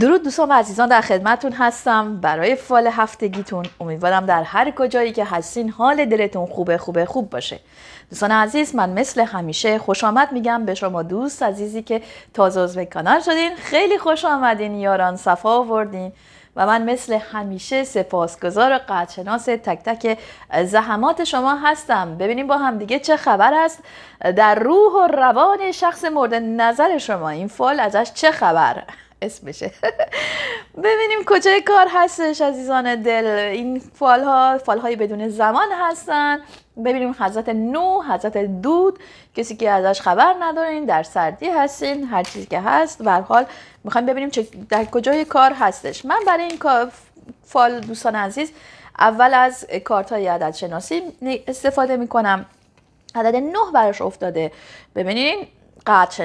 درود دوستان و عزیزان در خدمتون هستم برای فال هفتگیتون امیدوارم در هر کجایی که هستین حال دلتون خوبه خوبه خوب باشه دوستان عزیز من مثل همیشه خوش آمد میگم به شما دوست عزیزی که تازه عضو کانال شدین خیلی خوش آمدین یاران صفا آوردین و من مثل همیشه سپاسگزار و قدرشناس تک تک زحمات شما هستم ببینیم با هم دیگه چه خبر است در روح و روان شخص مورد نظر شما این فال ازش چه خبر اسمشه ببینیم کجای کار هستش عزیزان دل این فال ها فال های بدون زمان هستن ببینیم حضرت نو حضرت دود کسی که ازش خبر ندارین در سردی هستین هر چیزی که هست به حال میخوایم ببینیم چه در کجای کار هستش من برای این فال دوستان عزیز اول از کارت های عدد شناسی استفاده میکنم عدد نه براش افتاده ببینین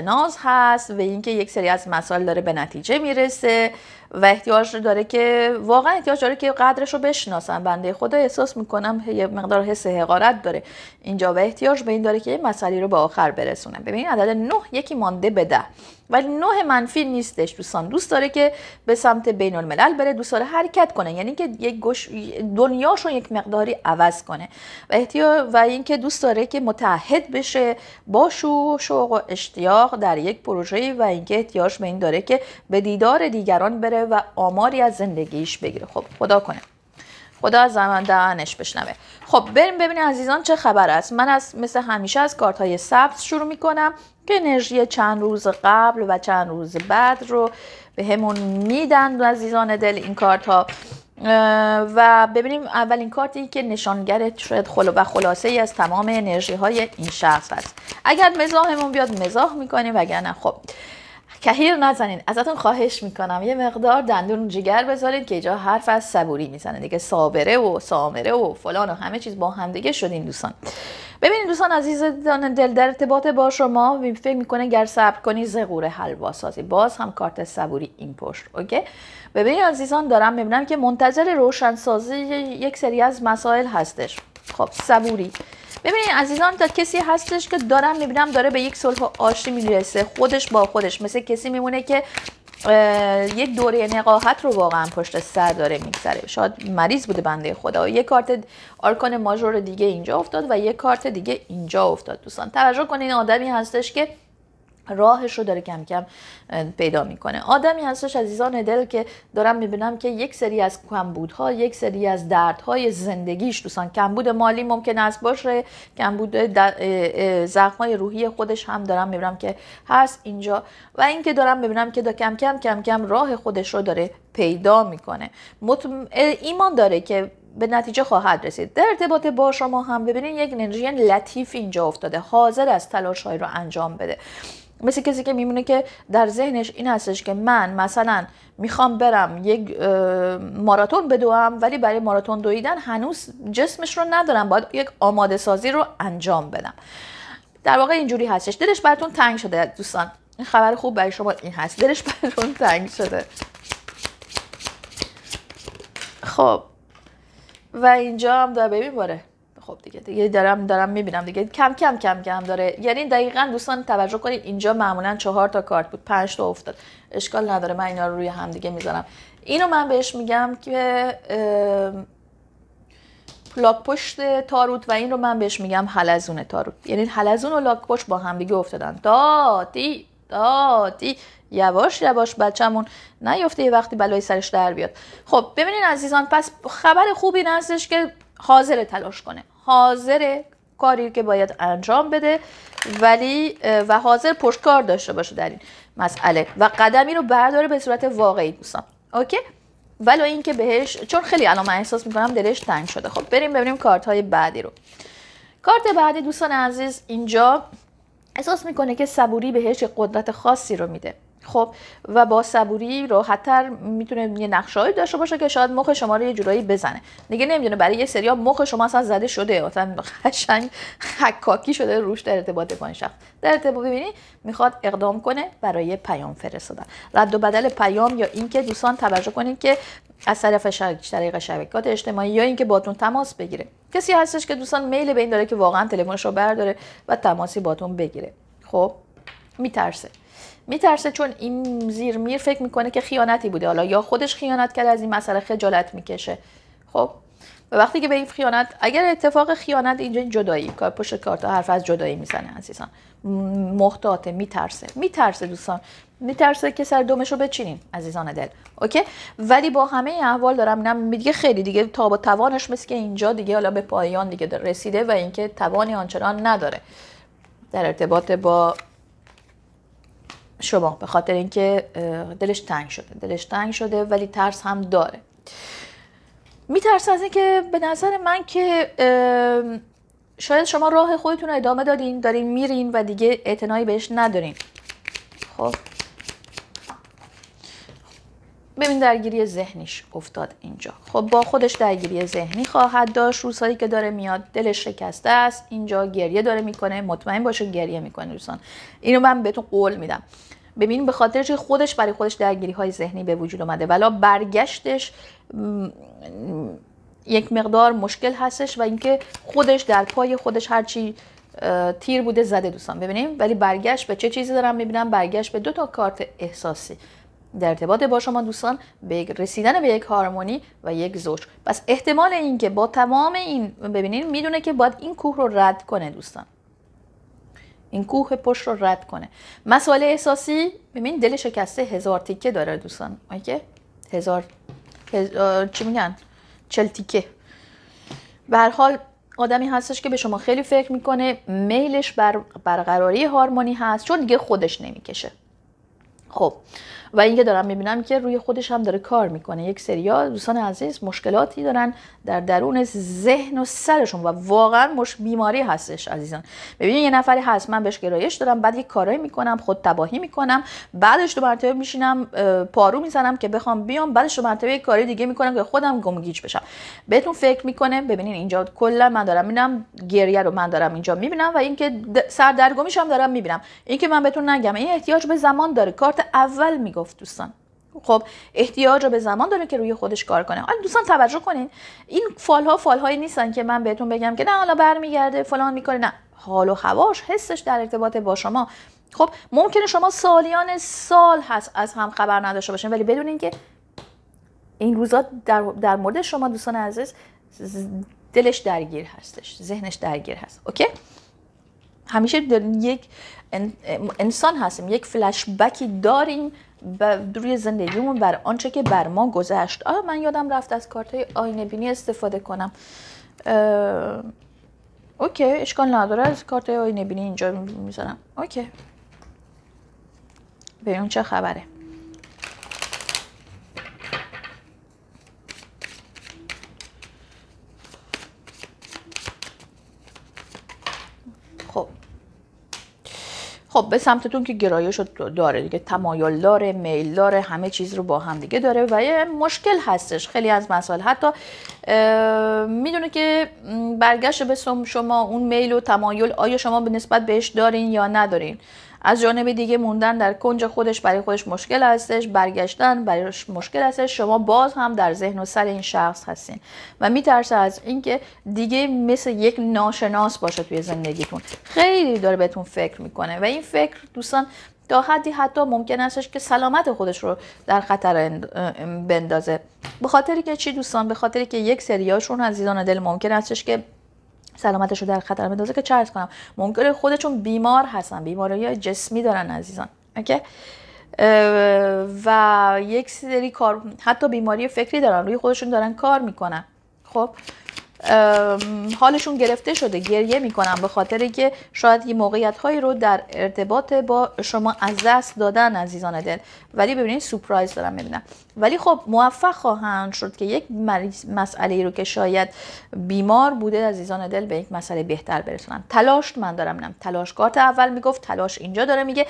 ناز هست و اینکه یک سری از مسائل داره به نتیجه میرسه و احتیاج داره که واقعا احتیاج داره که قدرش رو بشناسن بنده خدا احساس میکنم یه مقدار حس حقارت داره اینجا و احتیاج به این داره که یه مسئله رو به آخر برسونه ببینید عدد نه یکی مانده به ده ولی نوع منفی نیستش دوستان دوست داره که به سمت بین الملل بره دوست داره حرکت کنه یعنی که یک گوش دنیاشون یک مقداری عوض کنه و احتیا و اینکه دوست داره که متحد بشه با شو شوق و اشتیاق در یک پروژه و اینکه احتیاج به این داره که به دیدار دیگران بره و آماری از زندگیش بگیره خب خدا کنه خدا از دهنش بشنوه خب بریم ببینیم عزیزان چه خبر است من از مثل همیشه از کارت های سبز شروع می که انرژی چند روز قبل و چند روز بعد رو به همون میدن عزیزان دل این کارت ها و ببینیم اولین کارتی که نشانگر ترد خلو و خلاصه ای از تمام انرژی های این شخص هست اگر مزاحمون بیاد مزاح میکنیم وگرنه خب کهیر نزنین ازتون خواهش میکنم یه مقدار دندون جگر بذارید که اینجا حرف از صبوری میزنه دیگه صابره و سامره و فلان و همه چیز با همدیگه شدین دوستان ببینید دوستان عزیزتان دل در ارتباط با شما فکر میکنه گر صبر کنی زغور حلوا سازی باز هم کارت صبوری این پشت اوکی ببینید عزیزان دارم میبینم که منتظر روشنسازی یک سری از مسائل هستش خب صبوری ببینید عزیزان تا کسی هستش که دارم میبینم داره به یک صلح آشتی میرسه خودش با خودش مثل کسی میمونه که یه دوره نقاهت رو واقعا پشت سر داره میگذره شاید مریض بوده بنده خدا یه کارت آرکان ماژور دیگه اینجا افتاد و یه کارت دیگه اینجا افتاد دوستان توجه کنین آدمی هستش که راهش رو داره کم کم پیدا میکنه آدمی هستش عزیزان دل که دارم میبینم که یک سری از کمبودها یک سری از دردهای زندگیش دوستان کمبود مالی ممکن است باشه کمبود زخمای روحی خودش هم دارم بینم که هست اینجا و اینکه دارم میبینم که دا کم کم کم کم راه خودش رو داره پیدا میکنه مطم... ایمان داره که به نتیجه خواهد رسید در ارتباط با شما هم ببینید یک انرژی لطیف اینجا افتاده حاضر از تلاش های رو انجام بده مثل کسی که میمونه که در ذهنش این هستش که من مثلا میخوام برم یک ماراتون بدوم ولی برای ماراتون دویدن هنوز جسمش رو ندارم باید یک آماده سازی رو انجام بدم در واقع اینجوری هستش دلش براتون تنگ شده دوستان این خبر خوب برای شما این هست دلش براتون تنگ شده خب و اینجا هم داره ببین باره خب دیگه دیگه دارم دارم میبینم دیگه کم کم کم کم داره یعنی دقیقا دوستان توجه کنید اینجا معمولا چهار تا کارت بود پنج تا افتاد اشکال نداره من اینا رو روی هم دیگه میذارم اینو من بهش میگم که لاک پشت تاروت و این رو من بهش میگم حلزون تاروت یعنی حلزون و لاک پشت با هم دیگه افتادن دادی دادی یواش یواش بچمون نیفته یه وقتی بلای سرش در بیاد خب ببینین عزیزان پس خبر خوبی هستش که حاضر تلاش کنه حاضر کاری که باید انجام بده ولی و حاضر پشتکار داشته باشه در این مسئله و قدمی رو برداره به صورت واقعی دوستان اوکی ولو اینکه بهش چون خیلی الان من احساس میکنم دلش تنگ شده خب بریم ببینیم کارت های بعدی رو کارت بعدی دوستان عزیز اینجا احساس میکنه که صبوری بهش قدرت خاصی رو میده خب و با صبوری راحتتر میتونه یه نقشه‌ای داشته باشه که شاید مخ شما رو یه جورایی بزنه دیگه نمیدونه برای یه سریا مخ شما اصلا زده شده مثلا قشنگ حکاکی شده روش در ارتباط با این در ارتباط ببینید میخواد اقدام کنه برای پیام فرستادن رد و بدل پیام یا اینکه دوستان توجه کنید که از طرف طریق شبکات اجتماعی یا اینکه باتون تماس بگیره کسی هستش که دوستان میل به این داره که واقعا تلفنشو برداره و تماسی باتون بگیره خب میترسه میترسه چون این زیر میر فکر میکنه که خیانتی بوده حالا یا خودش خیانت کرده از این مسئله خجالت میکشه خب و وقتی که به این خیانت اگر اتفاق خیانت اینجا جدایی کار پشت کارتا حرف از جدایی میزنه عزیزان محتاطه میترسه میترسه دوستان میترسه که سر دومش رو بچینیم عزیزان دل اوکی ولی با همه احوال دارم نه دیگه خیلی دیگه تا توانش مثل که اینجا دیگه حالا به پایان دیگه رسیده و اینکه توانی آنچنان نداره در ارتباط با شما به خاطر اینکه دلش تنگ شده دلش تنگ شده ولی ترس هم داره میترسه از اینکه به نظر من که شاید شما راه خودتون رو ادامه دادین دارین میرین و دیگه اعتنایی بهش ندارین خب ببین درگیری ذهنیش افتاد اینجا خب با خودش درگیری ذهنی خواهد داشت روزهایی که داره میاد دلش شکسته است اینجا گریه داره میکنه مطمئن باشه گریه میکنه دوستان اینو من به تو قول میدم ببین به خاطر چه خودش برای خودش درگیری های ذهنی به وجود اومده ولا برگشتش یک مقدار مشکل هستش و اینکه خودش در پای خودش هرچی تیر بوده زده دوستان ببینیم ولی برگشت به چه چیزی دارم میبینم برگشت به دو تا کارت احساسی در ارتباط با شما دوستان به رسیدن به یک هارمونی و یک زوج پس احتمال اینکه با تمام این ببینین میدونه که باید این کوه رو رد کنه دوستان این کوه پشت رو رد کنه مسئله احساسی ببین دل شکسته هزار تیکه داره دوستان اوکی هزار چی میگن چل تیکه به حال آدمی هستش که به شما خیلی فکر میکنه میلش بر برقراری هارمونی هست چون دیگه خودش نمیکشه خب و اینکه دارم میبینم که روی خودش هم داره کار میکنه یک سریا دوستان عزیز مشکلاتی دارن در درون ذهن و سرشون و واقعا مش بیماری هستش عزیزان ببینید یه نفری هست من بهش گرایش دارم بعد یک کارایی میکنم خود تباهی میکنم بعدش دو مرتبه میشینم پارو میزنم که بخوام بیام بعدش دو مرتبه یک کاری دیگه میکنم که خودم گمگیج بشم بهتون فکر میکنه ببینین اینجا کلا من دارم میبینم گریه رو من دارم اینجا میبینم و اینکه سردرگمیشم دارم میبینم اینکه من بهتون نگم این احتیاج به زمان داره کارت اول میگفت دوستان خب احتیاج رو به زمان داره که روی خودش کار کنه حالا دوستان توجه کنین این فال ها فال نیستن که من بهتون بگم که نه حالا برمیگرده فلان میکنه نه حال و هواش حسش در ارتباط با شما خب ممکنه شما سالیان سال هست از هم خبر نداشته باشین ولی بدونین که این روزا در, در مورد شما دوستان عزیز دلش درگیر هستش ذهنش درگیر هست اوکی همیشه یک انسان هستیم یک فلش بکی داریم روی زندگیمون بر آنچه که بر ما گذشت آه من یادم رفت از کارت های آینه بینی استفاده کنم اوکی اشکال نداره از کارت های آینه بینی اینجا میذارم اوکی اون چه خبره خب به سمتتون که گرایش داره دیگه تمایل داره میل داره همه چیز رو با هم دیگه داره و یه مشکل هستش خیلی از مسائل حتی میدونه که برگشت به شما اون میل و تمایل آیا شما به نسبت بهش دارین یا ندارین از جانب دیگه موندن در کنج خودش برای خودش مشکل هستش برگشتن برای مشکل هستش شما باز هم در ذهن و سر این شخص هستین و میترسه از اینکه دیگه مثل یک ناشناس باشه توی زندگیتون خیلی داره بهتون فکر میکنه و این فکر دوستان تا حدی حتی ممکن استش که سلامت خودش رو در خطر بندازه به خاطر که چی دوستان به خاطر که یک سریاشون عزیزان دل ممکن استش که سلامتش رو در خطر اندازه که چرز کنم ممکنه خودشون بیمار هستن بیماری جسمی دارن عزیزان اوکی و یک سری کار حتی بیماری فکری دارن روی خودشون دارن کار میکنن خب حالشون گرفته شده گریه میکنم به خاطر که شاید یه موقعیت هایی رو در ارتباط با شما از دست دادن عزیزان دل ولی ببینید سپرایز دارم میبینم ولی خب موفق خواهند شد که یک مسئله ای رو که شاید بیمار بوده عزیزان دل به یک مسئله بهتر برسونن تلاش من دارم نم تلاش کارت اول میگفت تلاش اینجا داره میگه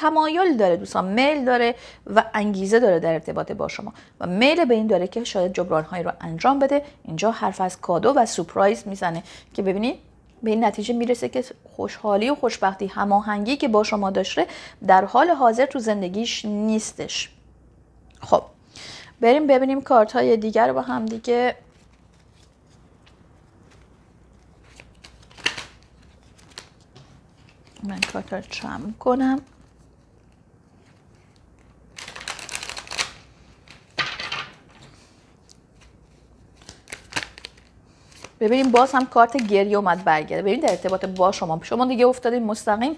تمایل داره دوستان میل داره و انگیزه داره در ارتباط با شما و میل به این داره که شاید جبران هایی رو انجام بده اینجا حرف از کادو و سپرایز میزنه که ببینید به این نتیجه میرسه که خوشحالی و خوشبختی هماهنگی که با شما داشته در حال حاضر تو زندگیش نیستش خب بریم ببینیم کارت های دیگر رو با هم دیگه من کارت رو کنم ببینیم باز هم کارت گری اومد برگرده ببین در ارتباط با شما شما دیگه افتادین مستقیم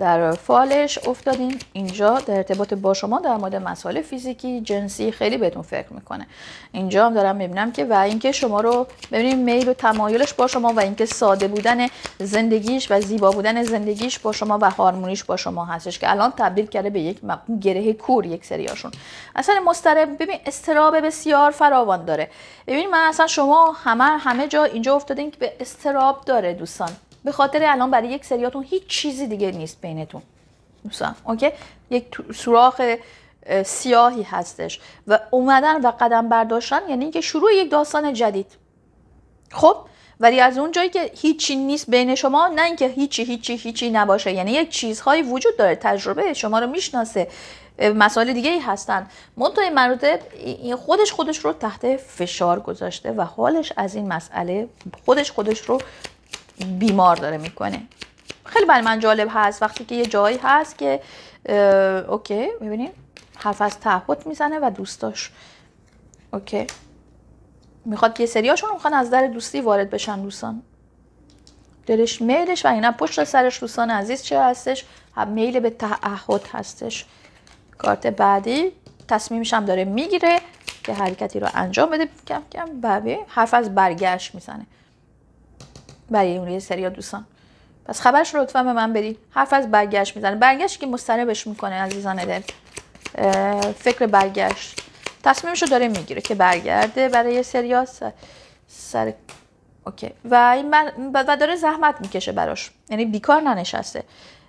در فالش افتادین اینجا در ارتباط با شما در مورد مسائل فیزیکی جنسی خیلی بهتون فکر میکنه اینجا هم دارم میبینم که و اینکه شما رو ببینیم میل و تمایلش با شما و اینکه ساده بودن زندگیش و زیبا بودن زندگیش با شما و هارمونیش با شما هستش که الان تبدیل کرده به یک گره کور یک سریاشون اصلا مسترب ببین استراب بسیار فراوان داره ببین من اصلا شما همه همه جا اینجا افتادین که به استراب داره دوستان به خاطر الان برای یک سریاتون هیچ چیزی دیگه نیست بینتون دوستان اوکی یک سوراخ سیاهی هستش و اومدن و قدم برداشتن یعنی اینکه شروع یک داستان جدید خب ولی از اون جایی که هیچی نیست بین شما نه اینکه هیچی هیچی هیچی نباشه یعنی یک چیزهایی وجود داره تجربه شما رو میشناسه مسائل دیگه ای هستن منطقه این خودش خودش رو تحت فشار گذاشته و حالش از این مسئله خودش خودش رو بیمار داره میکنه خیلی برای من جالب هست وقتی که یه جایی هست که اوکی میبینین حرف از تعهد میزنه و دوستاش اوکی میخواد یه سریاشون میخوان از در دوستی وارد بشن دوستان دلش میلش و اینا پشت سرش دوستان عزیز چه هستش میل به تعهد هستش کارت بعدی تصمیمش هم داره میگیره که حرکتی رو انجام بده کم کم حرف از برگشت میزنه برای اون یه سریا دوستان پس خبرش رو لطفا به من بدید حرف از برگشت میزنه برگشت که مستربش میکنه عزیزان دل فکر برگشت تصمیمش رو داره میگیره که برگرده برای سریا سر, سر... اوکی. و, این من... و داره زحمت میکشه براش یعنی بیکار ننشسته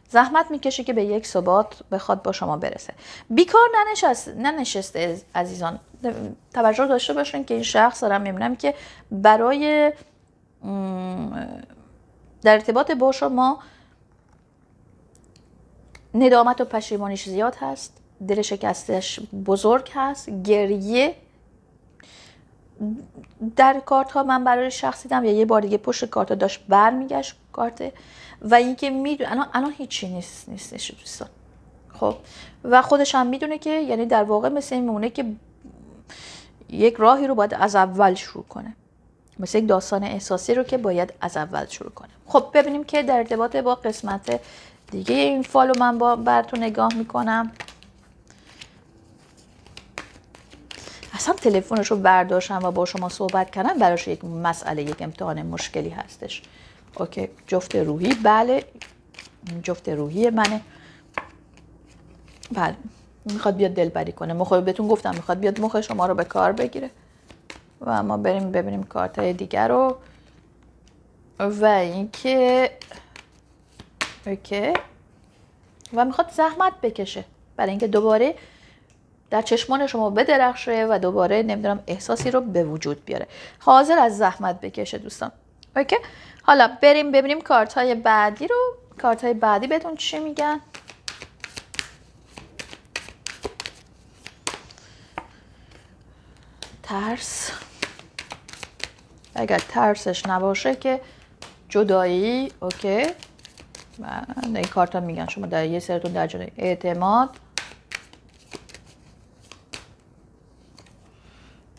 زحمت میکشه که به یک ثبات بخواد با شما برسه بیکار ننشسته ننشسته عزیزان توجه داشته باشین که این شخص دارم میبینم که برای در ارتباط با شما ندامت و پشیمانیش زیاد هست دل شکستش بزرگ هست گریه در کارت ها من برای شخص دیدم یا یه بار دیگه پشت کارت ها داشت میگشت کارت و اینکه میدونه الان هیچی نیست نیستش دوستان خب و خودش هم میدونه که یعنی در واقع مثل این میمونه که یک راهی رو باید از اول شروع کنه مثل یک داستان احساسی رو که باید از اول شروع کنم خب ببینیم که در ارتباط با قسمت دیگه این فالو من با براتون نگاه میکنم اصلا تلفنش رو برداشتم و با شما صحبت کردم براش یک مسئله یک امتحان مشکلی هستش اوکی جفت روحی بله جفت روحی منه بله میخواد بیاد دلبری کنه مخواه بهتون گفتم میخواد بیاد مخ شما رو به کار بگیره و ما بریم ببینیم کارت های دیگر رو و اینکه اوکی و میخواد زحمت بکشه برای اینکه دوباره در چشمان شما بدرخشه و دوباره نمیدونم احساسی رو به وجود بیاره حاضر از زحمت بکشه دوستان اوکی حالا بریم ببینیم کارت های بعدی رو کارت های بعدی بهتون چی میگن ترس اگر ترسش نباشه که جدایی اوکی این کارت میگن شما در یه سرتون در جدایی اعتماد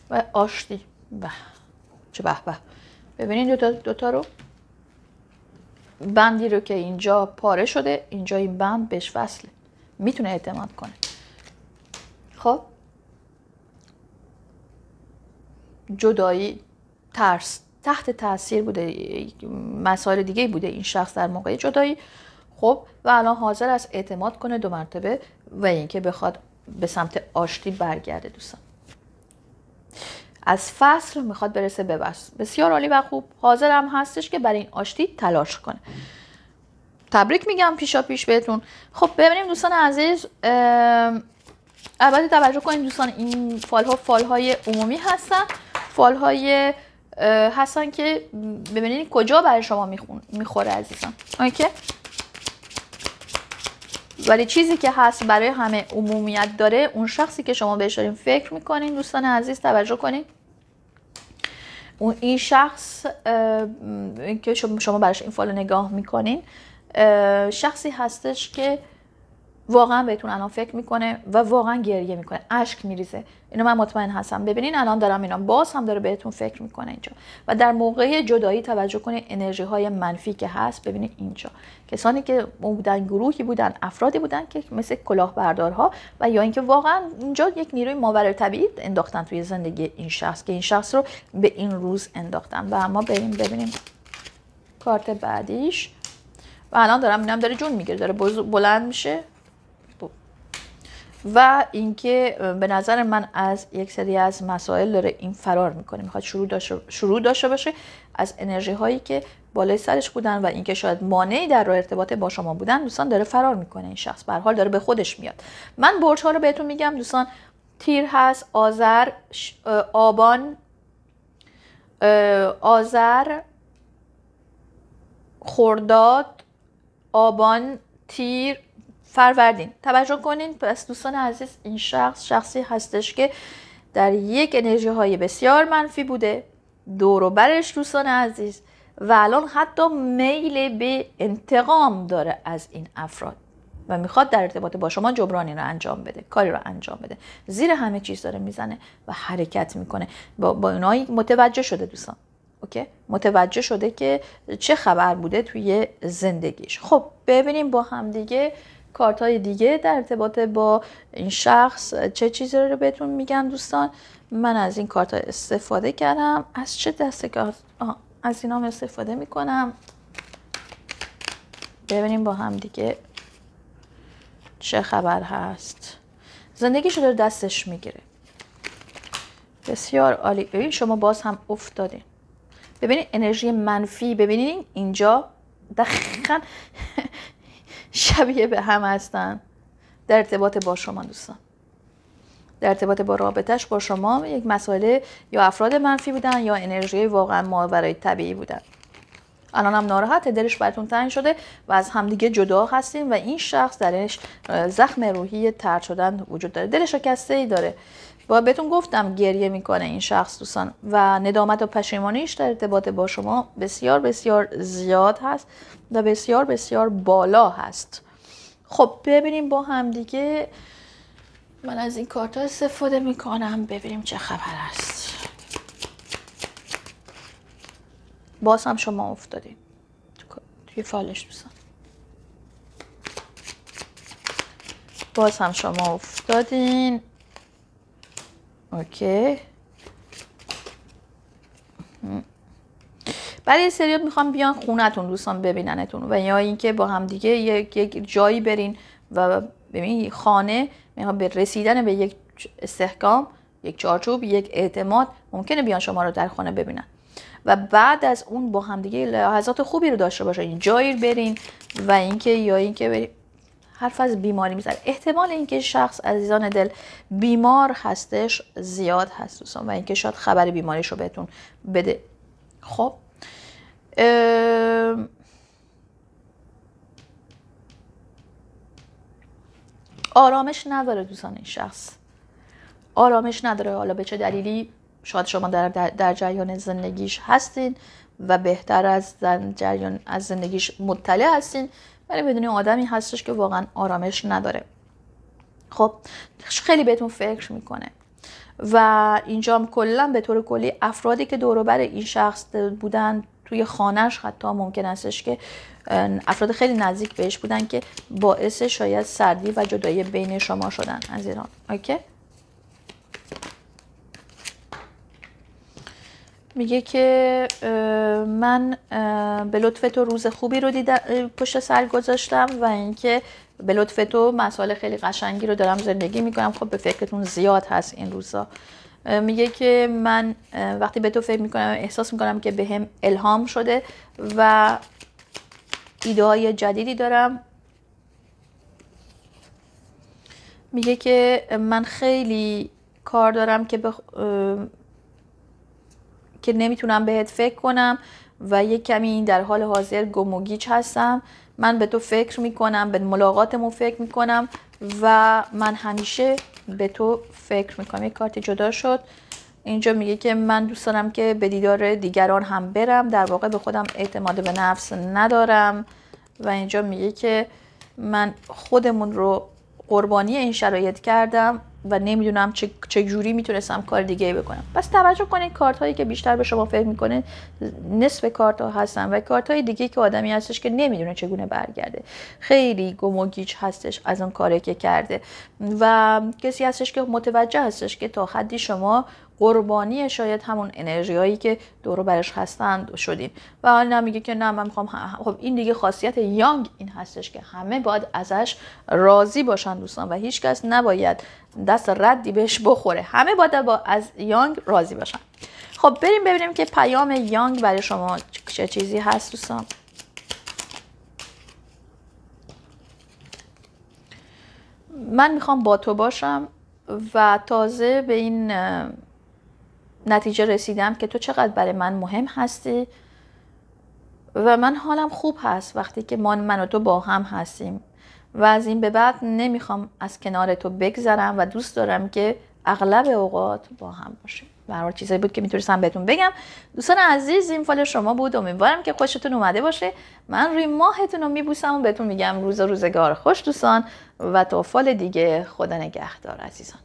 و آشتی به چه به به ببینین دوتا رو بندی رو که اینجا پاره شده اینجا این بند بهش وصله میتونه اعتماد کنه خب جدایی ترس تحت تاثیر بوده مسائل دیگه بوده این شخص در موقع جدایی خب و الان حاضر از اعتماد کنه دو مرتبه و اینکه بخواد به سمت آشتی برگرده دوستان از فصل میخواد برسه به بس بسیار عالی و خوب حاضرم هستش که برای این آشتی تلاش کنه تبریک میگم پیشا پیش بهتون خب ببینیم دوستان عزیز البته توجه کنید دوستان این فال ها فال های عمومی هستن فال هستن که ببینید کجا برای شما میخوره عزیزم اوکی ولی چیزی که هست برای همه عمومیت داره اون شخصی که شما بهش دارین فکر میکنین دوستان عزیز توجه کنید اون این شخص که شما براش این فالو نگاه میکنین شخصی هستش که واقعا بهتون الان فکر میکنه و واقعا گریه میکنه اشک میریزه اینو من مطمئن هستم ببینین الان دارم اینا باز هم داره بهتون فکر میکنه اینجا و در موقع جدایی توجه کنه انرژی های منفی که هست ببینید اینجا کسانی که بودن گروهی بودن افرادی بودن که مثل کلاهبردارها و یا اینکه واقعا اینجا یک نیروی ماور طبیعی انداختن توی زندگی این شخص که این شخص رو به این روز انداختن و اما بریم ببینیم کارت بعدیش و الان دارم اینم داره جون میگیره داره بلند میشه و اینکه به نظر من از یک سری از مسائل داره این فرار میکنه میخواد شروع داشته, شروع باشه از انرژی هایی که بالای سرش بودن و اینکه شاید مانعی در راه ارتباط با شما بودن دوستان داره فرار میکنه این شخص به حال داره به خودش میاد من برج ها رو بهتون میگم دوستان تیر هست آذر آبان آذر خرداد آبان تیر فروردین توجه کنین پس دوستان عزیز این شخص شخصی هستش که در یک انرژی های بسیار منفی بوده دور و برش دوستان عزیز و الان حتی میل به انتقام داره از این افراد و میخواد در ارتباط با شما جبرانی رو انجام بده کاری رو انجام بده زیر همه چیز داره میزنه و حرکت میکنه با, با اونایی متوجه شده دوستان اوکی متوجه شده که چه خبر بوده توی زندگیش خب ببینیم با همدیگه کارت های دیگه در ارتباط با این شخص چه چیزی رو بهتون میگن دوستان من از این کارت استفاده کردم از چه دسته کارت از این هم استفاده میکنم ببینیم با هم دیگه چه خبر هست زندگی شده دستش میگیره بسیار عالی ببین شما باز هم افتادین ببینید انرژی منفی ببینید اینجا دقیقا شبیه به هم هستن در ارتباط با شما دوستان در ارتباط با رابطش با شما یک مسئله یا افراد منفی بودن یا انرژی واقعا ماورای طبیعی بودن الان هم ناراحته دلش براتون تنگ شده و از همدیگه جدا هستیم و این شخص درش زخم روحی تر شدن وجود داره دلش شکسته ای داره و بهتون گفتم گریه میکنه این شخص دوستان و ندامت و پشیمانیش در ارتباط با شما بسیار بسیار زیاد هست و بسیار بسیار بالا هست خب ببینیم با همدیگه من از این کارت استفاده میکنم ببینیم چه خبر است باز هم شما افتادین توی فالش دوستان باز هم شما افتادین اوکی برای یه میخوام بیان خونتون دوستان ببیننتون و یا اینکه با هم دیگه یک جایی برین و ببین خانه میخوام به رسیدن به یک استحکام یک چارچوب یک اعتماد ممکنه بیان شما رو در خانه ببینن و بعد از اون با همدیگه لحظات خوبی رو داشته باشین یعنی جایی برین و اینکه یا اینکه برین حرف از بیماری میزن احتمال اینکه شخص عزیزان دل بیمار هستش زیاد هست دوستان و اینکه شاید خبر بیماریش رو بهتون بده خب آرامش نداره دوستان این شخص آرامش نداره حالا به چه دلیلی شاید شما در, در, جریان زندگیش هستین و بهتر از جریان از زندگیش مطلع هستین ولی بدون آدمی هستش که واقعا آرامش نداره خب خیلی بهتون فکر میکنه و اینجا هم کلا به طور کلی افرادی که دوروبر این شخص بودن توی خانهش حتی ممکن استش که افراد خیلی نزدیک بهش بودن که باعث شاید سردی و جدایی بین شما شدن از ایران اوکی میگه که من به لطف تو روز خوبی رو پشت سر گذاشتم و اینکه به لطف تو مسائل خیلی قشنگی رو دارم زندگی میکنم خب به فکرتون زیاد هست این روزا میگه که من وقتی به تو فکر میکنم احساس میکنم که به هم الهام شده و ایده های جدیدی دارم میگه که من خیلی کار دارم که به... که نمیتونم بهت فکر کنم و یک کمی در حال حاضر گم و گیج هستم من به تو فکر میکنم به ملاقاتمون فکر میکنم و من همیشه به تو فکر میکنم یک کارت جدا شد اینجا میگه که من دوست دارم که به دیدار دیگران هم برم در واقع به خودم اعتماد به نفس ندارم و اینجا میگه که من خودمون رو قربانی این شرایط کردم و نمیدونم چه, چه جوری میتونستم کار دیگه بکنم پس توجه کنید کارت هایی که بیشتر به شما فکر میکنه نصف کارت ها هستن و کارت های دیگه که آدمی هستش که نمیدونه چگونه برگرده خیلی گم و گیج هستش از اون کاری که کرده و کسی هستش که متوجه هستش که تا حدی شما قربانی شاید همون هایی که دورو برش هستند شدیم و حالا میگه که نه من میخوام خب این دیگه خاصیت یانگ این هستش که همه باید ازش راضی باشن دوستان و هیچکس نباید دست ردی بهش بخوره همه باید با از یانگ راضی باشن خب بریم ببینیم که پیام یانگ برای شما چه چیزی هست دوستان من میخوام با تو باشم و تازه به این نتیجه رسیدم که تو چقدر برای من مهم هستی و من حالم خوب هست وقتی که من, من و تو با هم هستیم و از این به بعد نمیخوام از کنار تو بگذرم و دوست دارم که اغلب اوقات با هم باشیم برای چیزایی بود که میتونستم بهتون بگم دوستان عزیز این فال شما بود امیدوارم که خوشتون اومده باشه من روی ماهتون رو میبوسم و بهتون میگم روز روزگار خوش دوستان و تا فال دیگه خدا نگهدار عزیزان